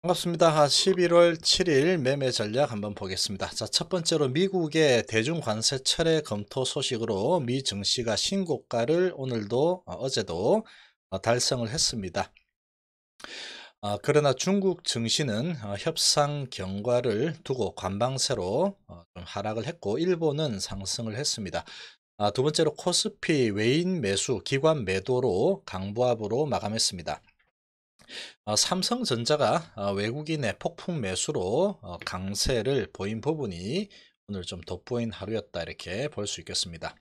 반갑습니다. 11월 7일 매매 전략 한번 보겠습니다. 자, 첫 번째로 미국의 대중관세 철회 검토 소식으로 미 증시가 신고가를 오늘도 어, 제도 어, 달성을 했습니다. 어, 그러나 중국 증시는 어, 협상 경과를 두고 관방세로 좀 하락을 했고 일본은 상승을 했습니다. 아, 두 번째로 코스피 외인 매수 기관 매도로 강보합으로 마감했습니다. 어, 삼성전자가 어, 외국인의 폭풍 매수로 어, 강세를 보인 부분이 오늘 좀 돋보인 하루였다 이렇게 볼 수 있겠습니다.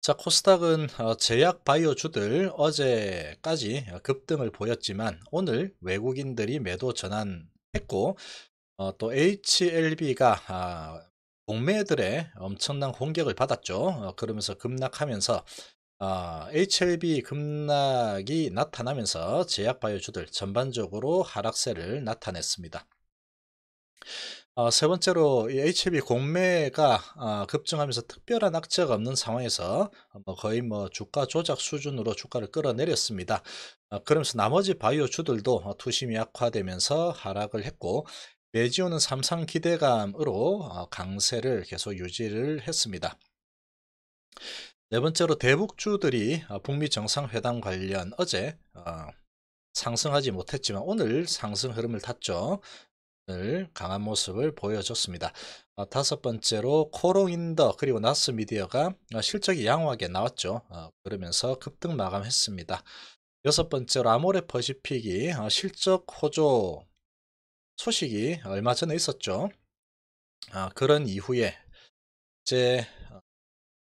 자 코스닥은 제약 바이오주들 어제까지 급등을 보였지만 오늘 외국인들이 매도 전환했고 또 HLB가 공매들의 아, 엄청난 공격을 받았죠. 그러면서 급락하면서 아, HLB 급락이 나타나면서 제약바이오주들 전반적으로 하락세를 나타냈습니다. 어, 세 번째로 HLB 공매가 어, 급증하면서 특별한 악재가 없는 상황에서 뭐 거의 뭐 주가 조작 수준으로 주가를 끌어내렸습니다. 어, 그러면서 나머지 바이오주들도 어, 투심이 약화되면서 하락을 했고 매지오는 삼상 기대감으로 어, 강세를 계속 유지를 했습니다. 네 번째로 대북주들이 아, 북미 정상회담 관련 어제 아, 상승하지 못했지만 오늘 상승 흐름을 탔죠. 오늘 강한 모습을 보여줬습니다. 아, 다섯 번째로 코롱인더 그리고 나스 미디어가 실적이 양호하게 나왔죠. 그러면서 급등 마감했습니다. 여섯 번째로 아모레 퍼시픽이 실적 호조 소식이 얼마 전에 있었죠. 그런 이후에 이제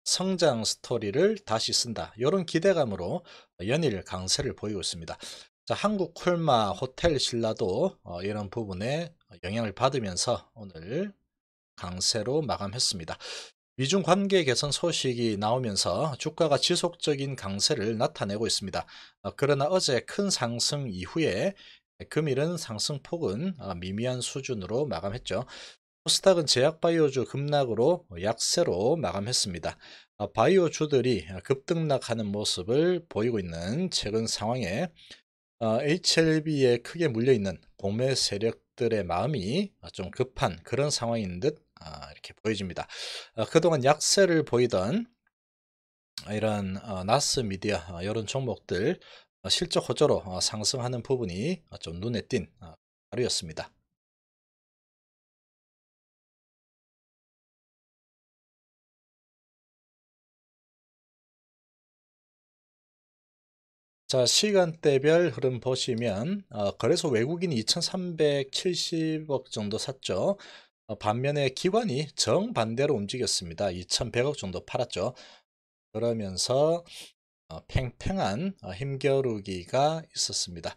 성장 스토리를 다시 쓴다. 이런 기대감으로 연일 강세를 보이고 있습니다. 자, 한국 콜마 호텔 신라도 어, 이런 부분에 영향을 받으면서 오늘 강세로 마감했습니다. 미중 관계 개선 소식이 나오면서 주가가 지속적인 강세를 나타내고 있습니다. 어, 그러나 어제 큰 상승 이후에 금일은 상승폭은 어, 미미한 수준으로 마감했죠. 코스닥은 제약바이오주 급락으로 약세로 마감했습니다. 어, 바이오주들이 급등락하는 모습을 보이고 있는 최근 상황에 어, HLB에 크게 물려있는 공매 세력들의 마음이 좀 급한 그런 상황인 듯 아, 이렇게 보여집니다. 어, 그동안 약세를 보이던 이런 나스 미디어 이런 종목들 실적 호조로 상승하는 부분이 좀 눈에 띈하루였습니다 자 시간대별 흐름 보시면 어, 거래서 외국인이 2370억 정도 샀죠. 어, 반면에 기관이 정반대로 움직였습니다. 2100억 정도 팔았죠. 그러면서 어, 팽팽한 어, 힘겨루기가 있었습니다.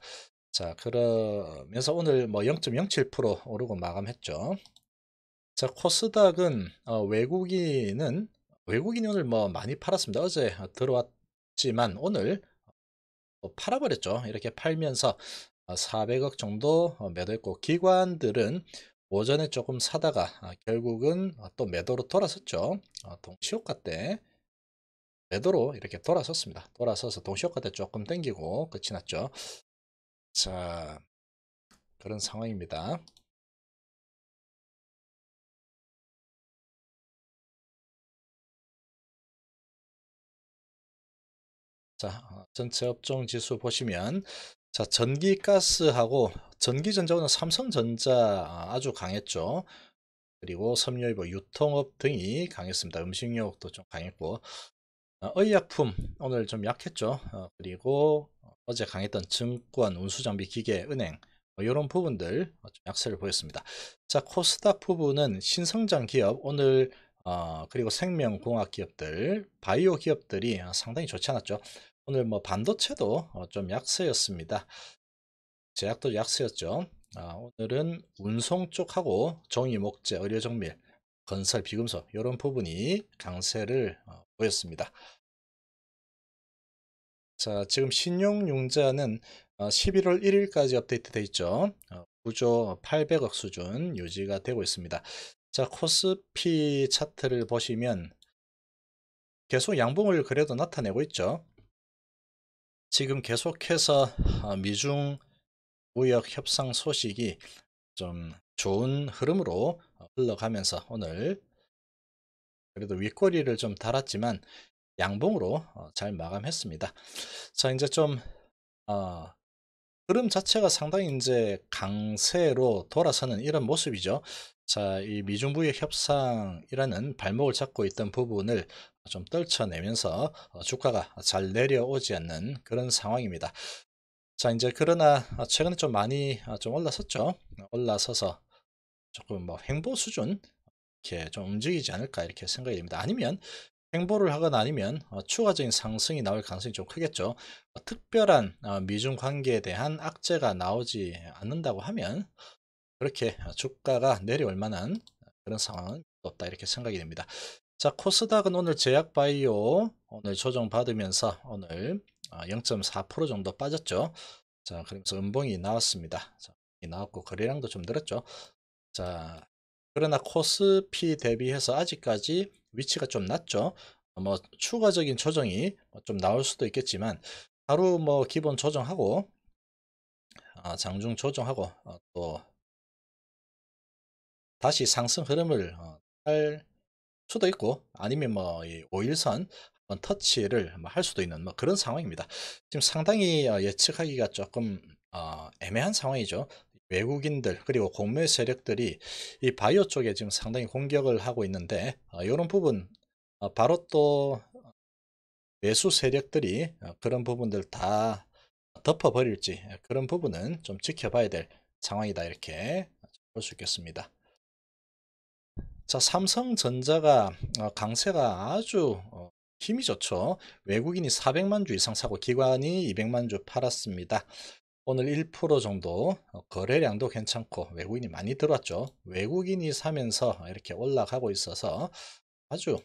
자 그러면서 오늘 뭐0.07% 오르고 마감했죠. 자 코스닥은 어, 외국인은 외국인이 오늘 뭐 많이 팔았습니다. 어제 들어왔지만 오늘 어, 팔아버렸죠. 이렇게 팔면서 400억 어, 정도 어, 매도했고 기관들은 오전에 조금 사다가 아, 결국은 또 매도로 돌아섰죠. 동시효과 때 매도로 이렇게 돌아섰습니다. 돌아서서 동시효과 때 조금 땡기고 끝이 났죠. 자 그런 상황입니다. 자 전체 업종 지수 보시면 자 전기 가스하고 전기 전자는 삼성전자 아, 아주 강했죠. 그리고 섬유일보 유통업 등이 강했습니다. 음식료도 좀 강했고 어, 의약품 오늘 좀 약했죠. 어, 그리고 어제 강했던 증권, 운수장비, 기계, 은행 이런 뭐 부분들 어, 약세를 보였습니다. 자 코스닥 부분은 신성장 기업 오늘 어, 그리고 생명공학 기업들, 바이오 기업들이 상당히 좋지 않았죠. 오늘 뭐 반도체도 어, 좀 약세였습니다. 제약도 약세였죠. 아, 오늘은 운송 쪽하고 종이 목재 의료정밀, 건설, 비금속 이런 부분이 강세를 어, 보였습니다. 자, 지금 신용융자는 11월 어, 1일까지 업데이트돼 있죠. 구조 800억 수준 유지가 되고 있습니다. 자, 코스피 차트를 보시면 계속 양봉을 그래도 나타내고 있죠. 지금 계속해서 어, 미중 무역 협상 소식이 좀 좋은 흐름으로 어, 흘러가면서 오늘 그래도 윗꼬리를 좀 달았지만 양봉으로 어, 잘 마감했습니다. 자 이제 좀 어, 흐름 자체가 상당히 이제 강세로 돌아서는 이런 모습이죠. 자, 이미중부역 협상이라는 발목을 잡고 있던 부분을 좀 떨쳐내면서 어, 주가가 잘 내려오지 않는 그런 상황입니다. 자 이제 그러나 어, 최근에 좀 많이 어, 좀 올라섰죠. 올라서서 조금 뭐 횡보 수준 이렇게 좀 움직이지 않을까 이렇게 생각이 됩니다. 아니면 행보를 하거나 아니면 추가적인 상승이 나올 가능성이 좀 크겠죠. 특별한 미중 관계에 대한 악재가 나오지 않는다고 하면 그렇게 주가가 내려올 만한 그런 상황은 없다 이렇게 생각이 됩니다. 자, 코스닥은 오늘 제약바이오 오늘 조정받으면서 오늘 0.4% 아, 정도 빠졌죠. 자, 그러면서 음봉이 나왔습니다. 자, 나왔고 거래량도 좀 늘었죠. 자, 그러나 코스피 대비해서 아직까지 위치가 좀 낮죠. 뭐 추가적인 조정이 좀 나올 수도 있겠지만 하루 뭐 기본 조정하고 아, 장중 조정하고 어, 또 다시 상승 흐름을 탈 어, 수도 있고 아니면 뭐 오일선 한번 터치를 뭐할 수도 있는 뭐 그런 상황입니다. 지금 상당히 어, 예측하기가 조금 어, 애매한 상황이죠. 외국인들 그리고 공매 세력들이 이 바이오 쪽에 지금 상당히 공격을 하고 있는데 이런 어, 부분 바로 또 매수 세력들이 그런 부분들 다 덮어버릴지 그런 부분은 좀 지켜봐야 될 상황이다 이렇게 볼 수 있겠습니다. 자, 삼성전자가 어, 강세가 아주 어, 힘이 좋죠. 외국인이 400만 주 이상 사고 기관이 200만 주 팔았습니다. 오늘 1% 정도 어, 거래량도 괜찮고 외국인이 많이 들어왔죠. 외국인이 사면서 이렇게 올라가고 있어서 아주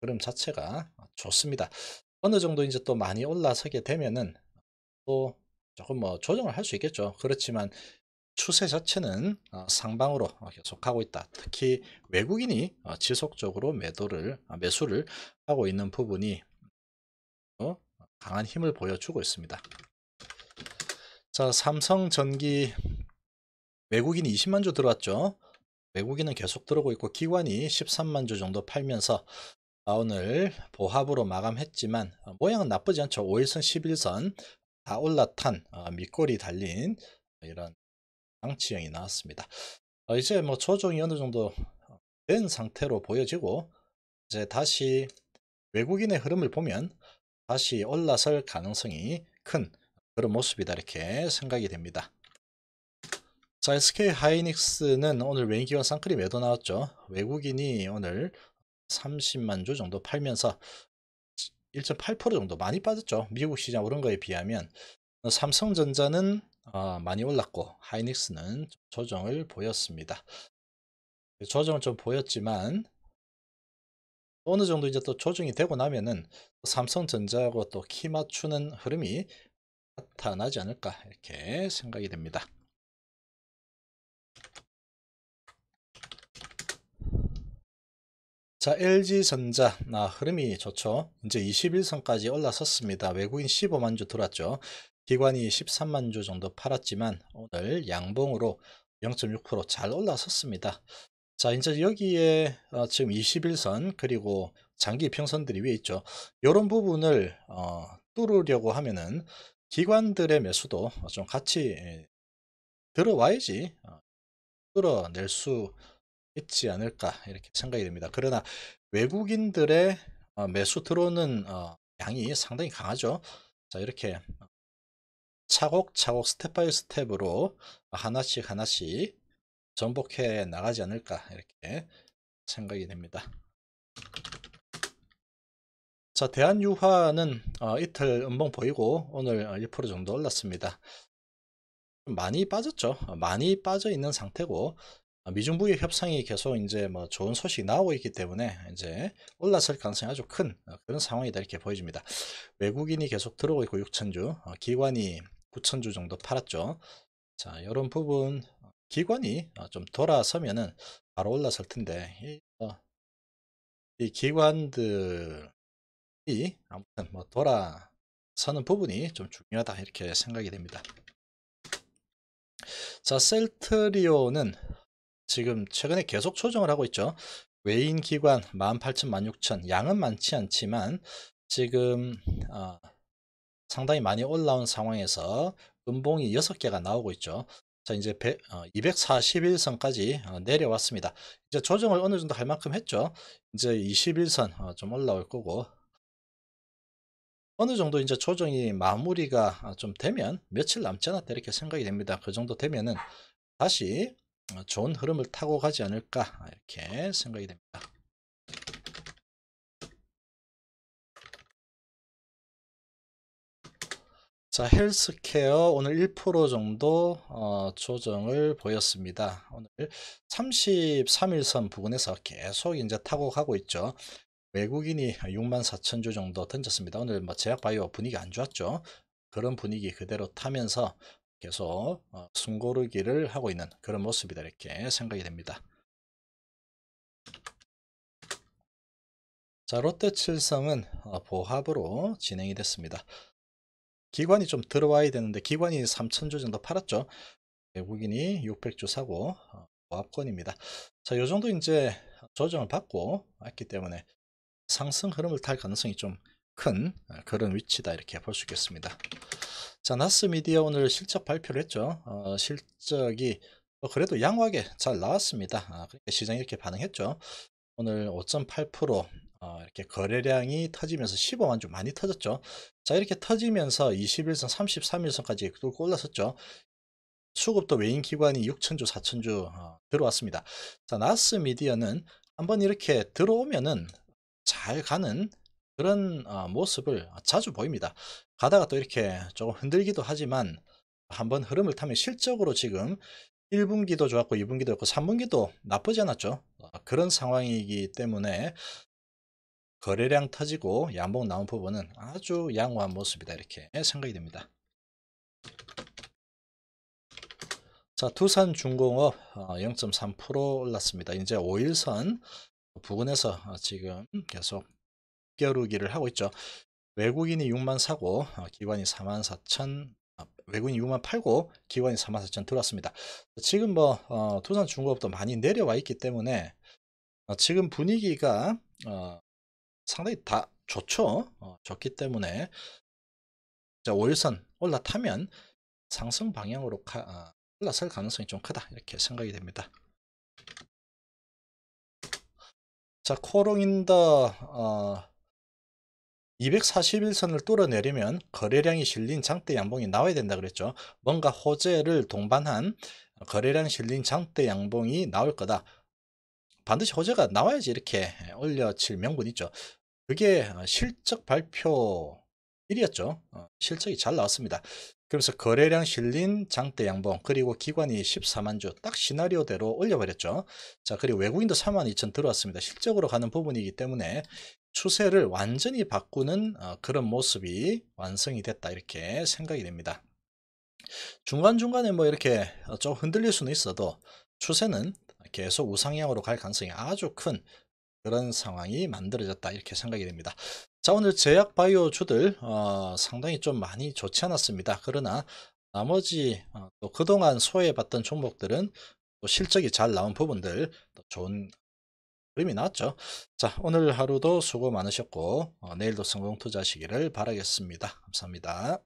흐름 자체가 좋습니다. 어느 정도 이제 또 많이 올라서게 되면은 또 조금 뭐 조정을 할 수 있겠죠. 그렇지만 추세 자체는 어, 상방으로 어, 계속하고 있다. 특히 외국인이 어, 지속적으로 매도를 아, 매수를 하고 있는 부분이 강한 힘을 보여주고 있습니다. 자, 삼성전기 외국인 이 20만 주 들어왔죠. 외국인은 계속 들어오고 있고 기관이 13만 주 정도 팔면서 아, 오늘 보합으로 마감했지만 모양은 나쁘지 않죠. 5일선, 11선 다 올라탄 밑골이 달린 이런 방치형이 나왔습니다. 어, 이제 뭐 조정이 어느 정도 어, 된 상태로 보여지고 이제 다시 외국인의 흐름을 보면 다시 올라설 가능성이 큰 그런 모습이다 이렇게 생각이 됩니다. 자 SK 하이닉스는 오늘 외인기관 쌍크림 매도 나왔죠. 외국인이 오늘 30만 주 정도 팔면서 1.8% 정도 많이 빠졌죠. 미국 시장 오른 거에 비하면 삼성전자는 어, 많이 올랐고 하이닉스는 조정을 보였습니다. 조정을 그 좀 보였지만 어느 정도 이제 또 조정이 되고 나면은 삼성전자하고 또 키 맞추는 흐름이 나타나지 않을까 이렇게 생각이 됩니다. 자 LG전자 아, 흐름이 좋죠. 이제 21선까지 올라섰습니다. 외국인 15만주 들어왔죠 기관이 13만 주 정도 팔았지만 오늘 양봉으로 0.6%잘 올라섰습니다. 자 이제 여기에 어, 지금 21선 그리고 장기 평선들이 위에 있죠. 이런 부분을 어, 뚫으려고 하면은 기관들의 매수도 좀 같이 예, 들어와야지 어, 뚫어낼 수 있지 않을까 이렇게 생각이 됩니다. 그러나 외국인들의 어, 매수 들어오는 어, 양이 상당히 강하죠. 자 이렇게 차곡차곡 스텝 바이 스텝으로 하나씩 하나씩 전복해 나가지 않을까 이렇게 생각이 됩니다. 자 대한유화는 어, 이틀 음봉 보이고 오늘 1% 정도 올랐습니다. 많이 빠졌죠. 많이 빠져 있는 상태고 어, 미중부의 협상이 계속 이제 뭐 좋은 소식 이 나오고 있기 때문에 이제 올랐을 가능성이 아주 큰 어, 그런 상황이다 이렇게 보여집니다. 외국인이 계속 들어오고 있고 6천주 어, 기관이 9천주 정도 팔았죠. 자, 이런 부분 어, 기관이 어, 좀 돌아서면은 바로 올라설 텐데 이, 어, 이 기관들이 아무튼 뭐 돌아서는 부분이 좀 중요하다 이렇게 생각이 됩니다. 자, 셀트리온은 지금 최근에 계속 조정을 하고 있죠. 외인 기관 18,000, 16,000 양은 많지 않지만 지금 어, 상당히 많이 올라온 상황에서 음봉이 6개가 나오고 있죠. 자 이제 241선까지 어, 어, 내려왔습니다. 이제 조정을 어느 정도 할 만큼 했죠. 이제 21선 어, 좀 올라올 거고 어느 정도 이제 조정이 마무리가 좀 되면 며칠 남지 않았다 이렇게 생각이 됩니다. 그 정도 되면은 다시 좋은 흐름을 타고 가지 않을까 이렇게 생각이 됩니다. 자, 헬스케어 오늘 1% 정도 어, 조정을 보였습니다. 오늘 33일선 부근에서 계속 이제 타고가고 있죠. 외국인이 6만 4천 주 정도 던졌습니다. 오늘 뭐 제약바이오 분위기 안 좋았죠. 그런 분위기 그대로 타면서 계속 어, 숨고르기를 하고 있는 그런 모습이다 이렇게 생각이 됩니다. 자 롯데칠성은 어, 보합으로 진행이 됐습니다. 기관이 좀 들어와야 되는데 기관이 3천조 정도 팔았죠. 외국인이 600조 사고 보합권입니다. 어, 자, 요 정도 이제 조정을 받고 왔기 때문에 상승 흐름을 탈 가능성이 좀큰 어, 그런 위치다 이렇게 볼 수 있겠습니다. 자, 나스미디어 오늘 실적 발표를 했죠. 어, 실적이 뭐 그래도 양호하게 잘 나왔습니다. 아, 그러니까 시장이 이렇게 반응했죠. 오늘 5.8% 어, 이렇게 거래량이 터지면서 15만 좀 많이 터졌죠. 자 이렇게 터지면서 21선, 33일선까지 또 올라섰죠. 수급도 외인 기관이 6천주, 4천주 어, 들어왔습니다. 자 나스 미디어는 한번 이렇게 들어오면은 잘 가는 그런 어, 모습을 자주 보입니다. 가다가 또 이렇게 조금 흔들기도 하지만 한번 흐름을 타면 실적으로 지금 1분기도 좋았고 2분기도 좋고 3분기도 나쁘지 않았죠. 어, 그런 상황이기 때문에 거래량 터지고 양봉 나온 부분은 아주 양호한 모습이다 이렇게 생각이 됩니다. 자 두산 중공업 0.3% 어, 올랐습니다. 이제 5일선 부근에서 어, 지금 계속 겨루기를 하고 있죠. 외국인이 6만 사고 어, 기관이 4만 4천 아, 외국인 이 6만 팔고 기관이 4만 4천 들어왔습니다. 지금 뭐 어, 두산 중공업도 많이 내려와 있기 때문에 어, 지금 분위기가 어, 상당히 다 좋죠. 어, 좋기 때문에 자, 5일선 올라타면 상승 방향으로 가, 아, 올라설 가능성이 좀 크다 이렇게 생각이 됩니다. 자 코롱인더 241선을 어, 뚫어내려면 거래량이 실린 장대 양봉이 나와야 된다 그랬죠. 뭔가 호재를 동반한 거래량 실린 장대 양봉이 나올 거다. 반드시 호재가 나와야지 이렇게 예, 올려칠 명분이 있죠. 그게 어, 실적 발표 일이었죠 어, 실적이 잘 나왔습니다. 그래서 거래량 실린 장대 양봉 그리고 기관이 14만 주 딱 시나리오대로 올려버렸죠. 자 그리고 외국인도 4만 2천 들어왔습니다. 실적으로 가는 부분이기 때문에 추세를 완전히 바꾸는 어, 그런 모습이 완성이 됐다 이렇게 생각이 됩니다. 중간중간에 뭐 이렇게 좀 흔들릴 수는 있어도 추세는 계속 우상향으로 갈 가능성이 아주 큰 그런 상황이 만들어졌다 이렇게 생각이 됩니다. 자 오늘 제약바이오주들 어, 상당히 좀 많이 좋지 않았습니다. 그러나 나머지 어, 또 그동안 소외받던 종목들은 또 실적이 잘 나온 부분들 좋은 그림이 나왔죠. 자 오늘 하루도 수고 많으셨고 어, 내일도 성공 투자하시기를 바라겠습니다. 감사합니다.